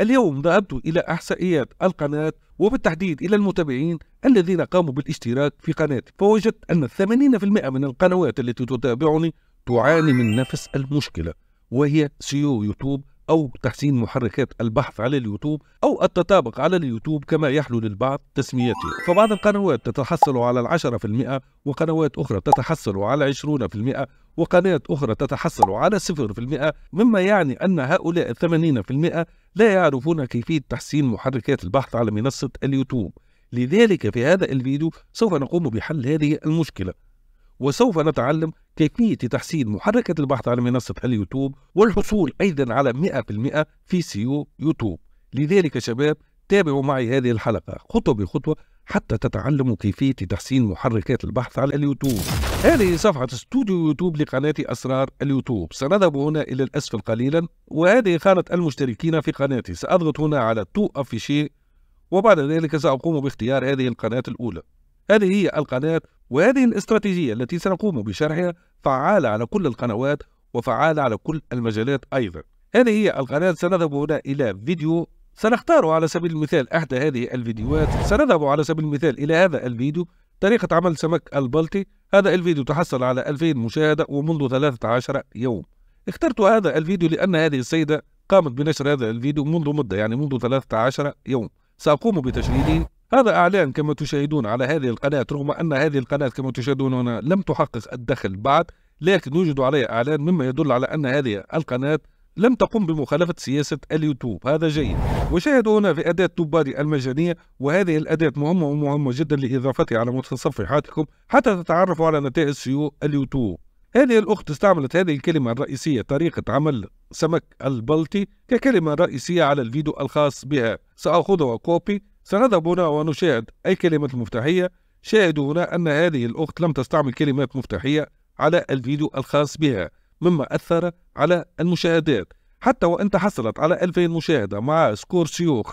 اليوم ذهبت إلى أحصائيات القناة وبالتحديد إلى المتابعين الذين قاموا بالاشتراك في قناتي فوجدت أن 80% من القنوات التي تتابعني تعاني من نفس المشكلة وهي سيو يوتيوب أو تحسين محركات البحث على اليوتيوب أو التطابق على اليوتيوب كما يحلو للبعض تسميته فبعض القنوات تتحصل على العشرة في المئة وقنوات أخرى تتحصل على عشرون في المئة وقناة أخرى تتحصل على صفر في المئة مما يعني أن هؤلاء الثمانين في المئة لا يعرفون كيفية تحسين محركات البحث على منصة اليوتيوب لذلك في هذا الفيديو سوف نقوم بحل هذه المشكلة وسوف نتعلم كيفية تحسين محركة البحث على منصة اليوتيوب والحصول أيضا على 100% في سيو يوتيوب لذلك شباب تابعوا معي هذه الحلقة خطوة بخطوة حتى تتعلموا كيفية تحسين محركات البحث على اليوتيوب هذه صفحة استوديو يوتيوب لقناة أسرار اليوتيوب سنذهب هنا إلى الأسفل قليلا وهذه خانة المشتركين في قناتي سأضغط هنا على تو شيء وبعد ذلك سأقوم باختيار هذه القناة الأولى هذه هي القناة وهذه الاستراتيجية التي سنقوم بشرحها فعالة على كل القنوات وفعالة على كل المجالات أيضا هذه هي القناة سنذهب هنا إلى فيديو سنختار على سبيل المثال أحد هذه الفيديوهات سنذهب على سبيل المثال إلى هذا الفيديو طريقة عمل سمك البلطي هذا الفيديو تحصل على 2000 مشاهدة ومنذ 13 يوم اخترت هذا الفيديو لأن هذه السيدة قامت بنشر هذا الفيديو منذ مدة يعني منذ 13 يوم سأقوم بتشغيله هذا اعلان كما تشاهدون على هذه القناه رغم ان هذه القناه كما تشاهدون هنا لم تحقق الدخل بعد لكن يوجد عليها اعلان مما يدل على ان هذه القناه لم تقم بمخالفة سياسة اليوتيوب هذا جيد وشاهدوا هنا في أداة توباري المجانية وهذه الأداة مهمة ومهمة جدا لإضافتها على متصفحاتكم حتى تتعرفوا على نتائج سيو اليوتيوب هذه الأخت استعملت هذه الكلمة الرئيسية طريقة عمل سمك البلطي ككلمة رئيسية على الفيديو الخاص بها سأخذها كوبي سنذهب هنا ونشاهد أي كلمة مفتاحية شاهدوا هنا أن هذه الأخت لم تستعمل كلمات مفتاحية على الفيديو الخاص بها مما أثر على المشاهدات حتى وإن تحصلت على 2000 مشاهدة مع سكور سيو 5%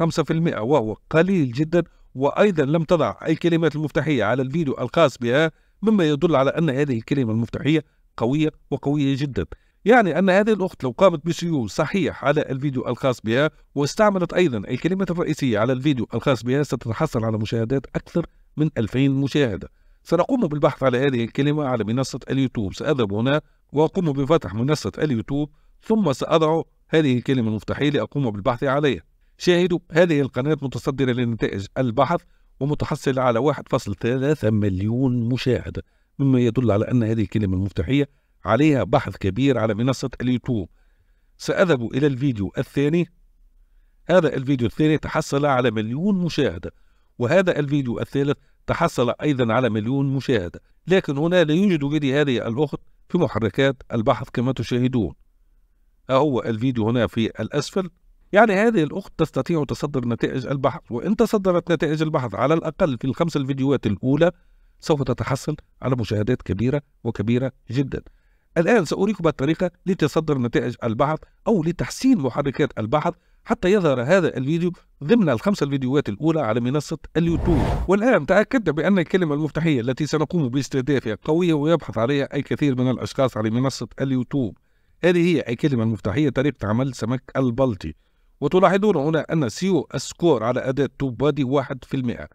وهو قليل جدا وأيضا لم تضع أي كلمات المفتاحية على الفيديو الخاص بها مما يدل على أن هذه الكلمة المفتاحية قوية وقوية جدا يعني أن هذه الأخت لو قامت بسيول صحيح على الفيديو الخاص بها واستعملت أيضا الكلمة الرئيسية على الفيديو الخاص بها ستتحصل على مشاهدات أكثر من 2000 مشاهدة سنقوم بالبحث على هذه الكلمة على منصة اليوتيوب سأذهب هنا وأقوم بفتح منصة اليوتيوب ثم سأضع هذه الكلمة المفتاحية لأقوم بالبحث عليها شاهدوا هذه القناة متصدرة لنتائج البحث ومتحصلة على 1.3 مليون مشاهدة مما يدل على أن هذه الكلمة المفتاحية عليها بحث كبير على منصة اليوتيوب e سأذهب إلى الفيديو الثاني هذا الفيديو الثاني تحصل على مليون مشاهدة وهذا الفيديو الثالث تحصل أيضا على مليون مشاهدة لكن هنا لا يوجد لدي هذه الأخت في محركات البحث كما تشاهدون ها هو الفيديو هنا في الأسفل يعني هذه الأخت تستطيع تصدر نتائج البحث وإن تصدرت نتائج البحث على الأقل في الخمس الفيديوهات الأولى سوف تتحصل على مشاهدات كبيرة وكبيرة جدا الآن سأريكم الطريقة لتصدر نتائج البحث أو لتحسين محركات البحث حتى يظهر هذا الفيديو ضمن الخمسة الفيديوهات الأولى على منصة اليوتيوب والآن تأكدت بأن الكلمة المفتاحية التي سنقوم باستهدافها قوية ويبحث عليها الكثير من الأشخاص على منصة اليوتيوب هذه هي الكلمة المفتاحية طريقة عمل سمك البلطي وتلاحظون هنا أن سيو السكور على أداة توب بادي واحد في المئة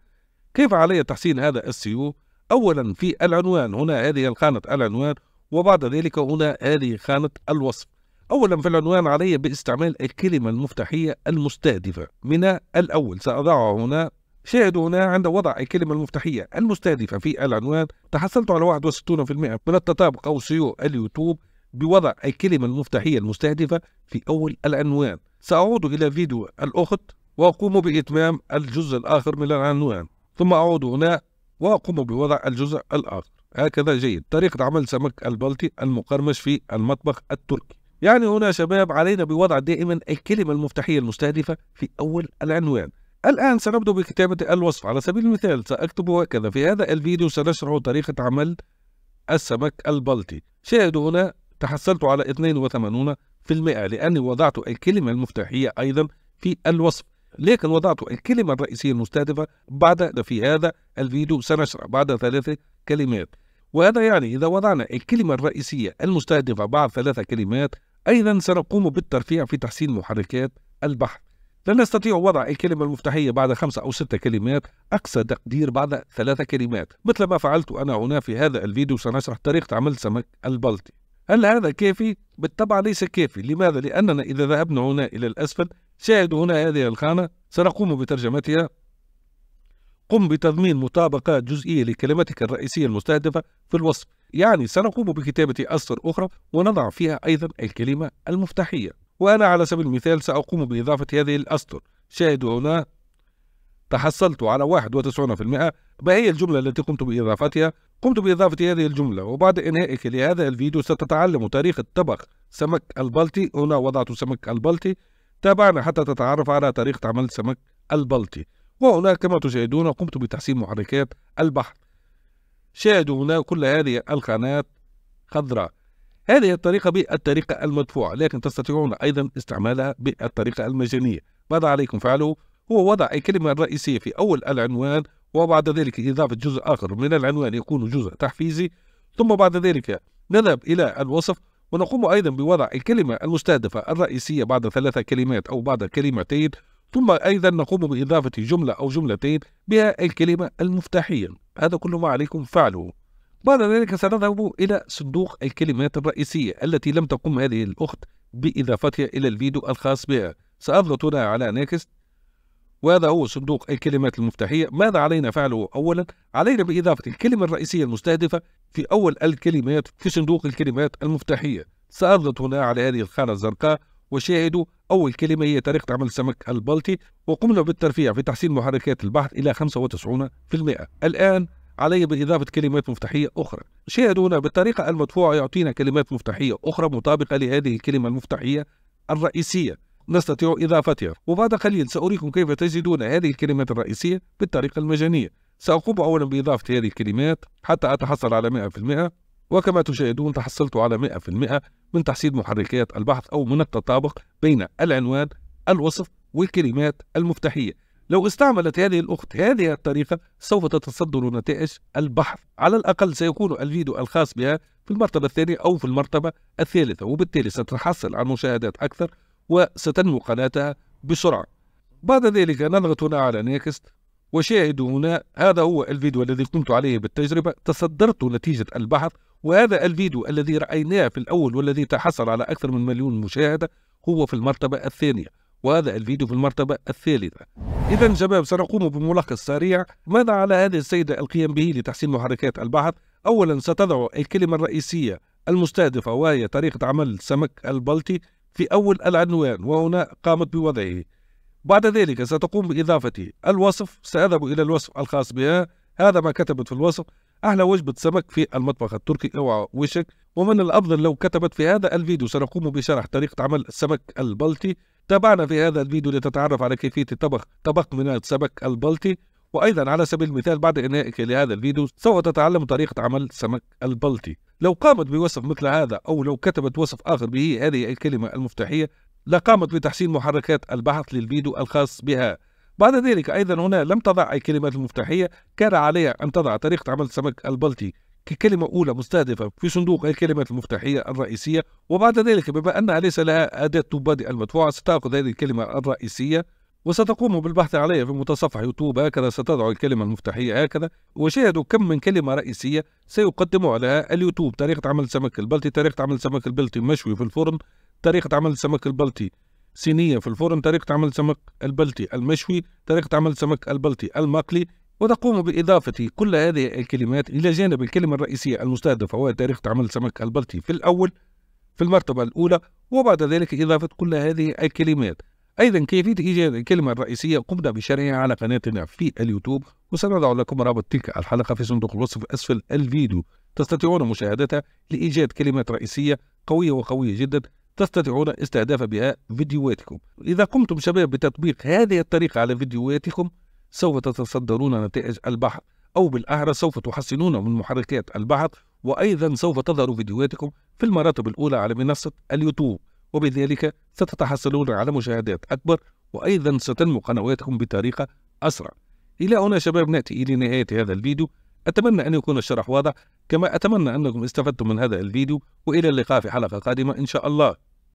كيف علي تحسين هذا السيو؟ أولا في العنوان هنا هذه الخانة العنوان وبعد ذلك هنا آلي خانة الوصف أولا في العنوان علي باستعمال الكلمة المفتاحية المستهدفة من الأول سأضعها هنا شاهدوا هنا عند وضع الكلمة المفتاحية المستهدفة في العنوان تحصلت على 61% من التطابق أو سيو اليوتيوب بوضع الكلمة المفتاحية المستهدفة في أول العنوان سأعود إلى فيديو الأخت وأقوم بإتمام الجزء الآخر من العنوان ثم أعود هنا وأقوم بوضع الجزء الآخر هكذا جيد طريقة عمل سمك البلطي المقرمش في المطبخ التركي يعني هنا شباب علينا بوضع دائما الكلمة المفتاحية المستهدفة في أول العنوان الآن سنبدأ بكتابة الوصف على سبيل المثال سأكتب هكذا في هذا الفيديو سنشرح طريقة عمل السمك البلطي شاهدوا هنا تحصلت على 82% لأني وضعت الكلمة المفتاحية أيضا في الوصف لكن وضعت الكلمة الرئيسية المستهدفة بعد في هذا الفيديو سنشرح بعد ثلاثة كلمات وهذا يعني إذا وضعنا الكلمة الرئيسية المستهدفة بعد ثلاثة كلمات أيضا سنقوم بالترفيع في تحسين محركات البحث لن نستطيع وضع الكلمة المفتاحية بعد خمسة أو ستة كلمات أقصى تقدير بعد ثلاثة كلمات مثل ما فعلت أنا هنا في هذا الفيديو سنشرح طريقة عمل سمك البلطي هل هذا كافي؟ بالطبع ليس كافي لماذا؟ لأننا إذا ذهبنا هنا إلى الأسفل شاهدوا هنا هذه الخانة سنقوم بترجمتها قم بتضمين مطابقة جزئية لكلمتك الرئيسية المستهدفة في الوصف يعني سنقوم بكتابة أسطر أخرى ونضع فيها أيضا الكلمة المفتاحية وأنا على سبيل المثال سأقوم بإضافة هذه الأسطر شاهدوا هنا تحصلت على 91% ما هي الجملة التي قمت بإضافتها؟ قمت بإضافة هذه الجملة وبعد إنهائك لهذا الفيديو ستتعلم تاريخ الطبخ سمك البلطي هنا وضعت سمك البلطي تابعنا حتى تتعرف على طريقة عمل سمك البلطي وهناك كما تشاهدون قمت بتحسين محركات البحر شاهدوا هنا كل هذه القناة خضراء هذه الطريقة بالطريقة المدفوعة لكن تستطيعون أيضا استعمالها بالطريقة المجانية ماذا عليكم فعله هو وضع الكلمة الرئيسية في أول العنوان وبعد ذلك إضافة جزء آخر من العنوان يكون جزء تحفيزي ثم بعد ذلك نذهب إلى الوصف ونقوم أيضا بوضع الكلمة المستهدفة الرئيسية بعد ثلاثة كلمات أو بعد كلمتين ثم أيضا نقوم بإضافة جملة أو جملتين بها الكلمة المفتاحية هذا كل ما عليكم فعله بعد ذلك سنذهب إلى صندوق الكلمات الرئيسية التي لم تقم هذه الأخت بإضافتها إلى الفيديو الخاص بها سأضغط هنا على نيكست وهذا هو صندوق الكلمات المفتاحية ماذا علينا فعله أولا؟ علينا بإضافة الكلمة الرئيسية المستهدفة في أول الكلمات في صندوق الكلمات المفتاحية سأضغط هنا على هذه الخانة الزرقاء وشاهدوا أول كلمة هي طريقة عمل السمك البلطي وقمنا بالترفيع في تحسين محركات البحث إلى 95% الآن علي بإضافة كلمات مفتاحية أخرى شاهدوا هنا بالطريقة المدفوعة يعطينا كلمات مفتاحية أخرى مطابقة لهذه الكلمة المفتاحية الرئيسية نستطيع إضافتها وبعد قليل سأريكم كيف تجدون هذه الكلمات الرئيسية بالطريقة المجانية سأقوم أولا بإضافة هذه الكلمات حتى أتحصل على 100% وكما تشاهدون تحصلت على 100% من تحسين محركات البحث أو من التطابق بين العنوان الوصف والكلمات المفتاحية لو استعملت هذه الأخت هذه الطريقة سوف تتصدر نتائج البحث على الأقل سيكون الفيديو الخاص بها في المرتبة الثانية أو في المرتبة الثالثة وبالتالي ستحصل على مشاهدات أكثر وستنمو قناتها بسرعة بعد ذلك نضغط هنا على نيكست وشاهدوا هنا هذا هو الفيديو الذي قمت عليه بالتجربة تصدرت نتيجة البحث وهذا الفيديو الذي رأيناه في الأول والذي تحصل على أكثر من مليون مشاهدة هو في المرتبة الثانية وهذا الفيديو في المرتبة الثالثة إذا شباب سنقوم بملخص سريع ماذا على هذه السيدة القيام به لتحسين محركات البحث أولا ستضع الكلمة الرئيسية المستهدفة وهي طريقة عمل سمك البلطي في أول العنوان وهنا قامت بوضعه بعد ذلك ستقوم بإضافة الوصف سأذهب إلى الوصف الخاص بها هذا ما كتبت في الوصف أحلى وجبة سمك في المطبخ التركي اوعى وشك ومن الأفضل لو كتبت في هذا الفيديو سنقوم بشرح طريقة عمل السمك البلطي تابعنا في هذا الفيديو لتتعرف على كيفية طبخ طبق من السمك البلطي وأيضا على سبيل المثال بعد إنهائك لهذا الفيديو سوف تتعلم طريقة عمل سمك البلطي لو قامت بوصف مثل هذا أو لو كتبت وصف آخر به هذه الكلمة المفتاحية لقامت بتحسين محركات البحث للفيديو الخاص بها بعد ذلك أيضا هنا لم تضع الكلمات المفتاحية كان عليها أن تضع طريقة عمل سمك البلطي ككلمة أولى مستهدفة في صندوق الكلمات المفتاحية الرئيسية وبعد ذلك بما أنها ليس لها أداة تبادئ المدفوعة ستأخذ هذه الكلمة الرئيسية وستقوم بالبحث عليها في متصفح يوتيوب هكذا ستضع الكلمة المفتاحية هكذا وشاهدوا كم من كلمة رئيسية سيقدموا لها اليوتيوب طريقة عمل سمك البلطي طريقة عمل سمك البلطي مشوي في الفرن طريقة عمل سمك البلطي صينية في الفرن طريقة عمل سمك البلطي المشوي طريقة عمل سمك البلطي المقلي وتقوم بإضافة كل هذه الكلمات إلى جانب الكلمة الرئيسية المستهدفة وهي تاريخ عمل سمك البلطي في الأول في المرتبة الأولى وبعد ذلك إضافة كل هذه الكلمات أيضا كيفية إيجاد الكلمة الرئيسية قمنا بشرحها على قناتنا في اليوتيوب وسنضع لكم رابط تلك الحلقة في صندوق الوصف أسفل الفيديو تستطيعون مشاهدتها لإيجاد كلمات رئيسية قوية وقوية جدا تستطيعون استهداف بها فيديوهاتكم إذا قمتم شباب بتطبيق هذه الطريقة على فيديوهاتكم سوف تتصدرون نتائج البحث أو بالأحرى سوف تحسنون من محركات البحث وأيضا سوف تظهر فيديوهاتكم في المراتب الأولى على منصة اليوتيوب وبذلك ستتحصلون على مشاهدات أكبر وأيضا ستنمو قنواتكم بطريقة أسرع إلى هنا شباب نأتي إلى نهاية هذا الفيديو أتمنى أن يكون الشرح واضح كما أتمنى أنكم استفدتم من هذا الفيديو وإلى اللقاء في حلقة قادمة إن شاء الله